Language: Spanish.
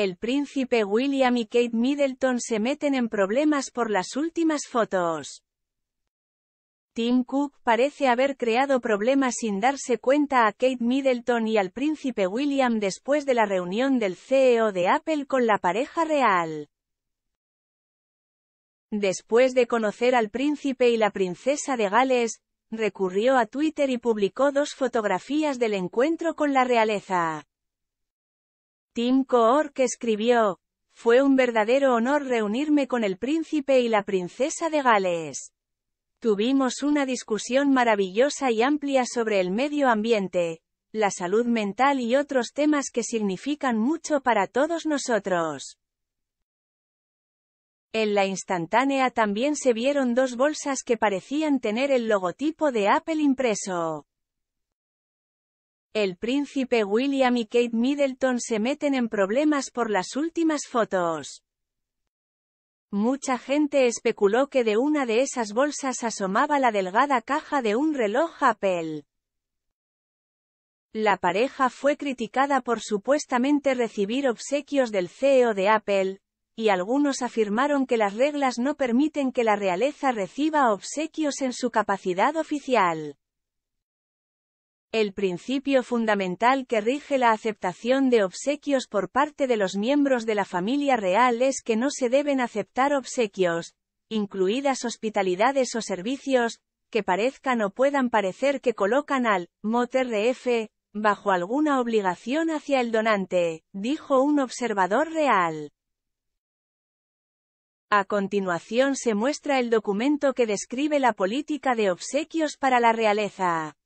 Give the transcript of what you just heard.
El príncipe William y Kate Middleton se meten en problemas por las últimas fotos. Tim Cook parece haber creado problemas sin darse cuenta a Kate Middleton y al príncipe William después de la reunión del CEO de Apple con la pareja real. Después de conocer al príncipe y la princesa de Gales, recurrió a Twitter y publicó dos fotografías del encuentro con la realeza. Tim que escribió, fue un verdadero honor reunirme con el príncipe y la princesa de Gales. Tuvimos una discusión maravillosa y amplia sobre el medio ambiente, la salud mental y otros temas que significan mucho para todos nosotros. En la instantánea también se vieron dos bolsas que parecían tener el logotipo de Apple impreso. El príncipe William y Kate Middleton se meten en problemas por las últimas fotos. Mucha gente especuló que de una de esas bolsas asomaba la delgada caja de un reloj Apple. La pareja fue criticada por supuestamente recibir obsequios del CEO de Apple, y algunos afirmaron que las reglas no permiten que la realeza reciba obsequios en su capacidad oficial. El principio fundamental que rige la aceptación de obsequios por parte de los miembros de la familia real es que no se deben aceptar obsequios, incluidas hospitalidades o servicios, que parezcan o puedan parecer que colocan al «motrf» bajo alguna obligación hacia el donante, dijo un observador real. A continuación se muestra el documento que describe la política de obsequios para la realeza.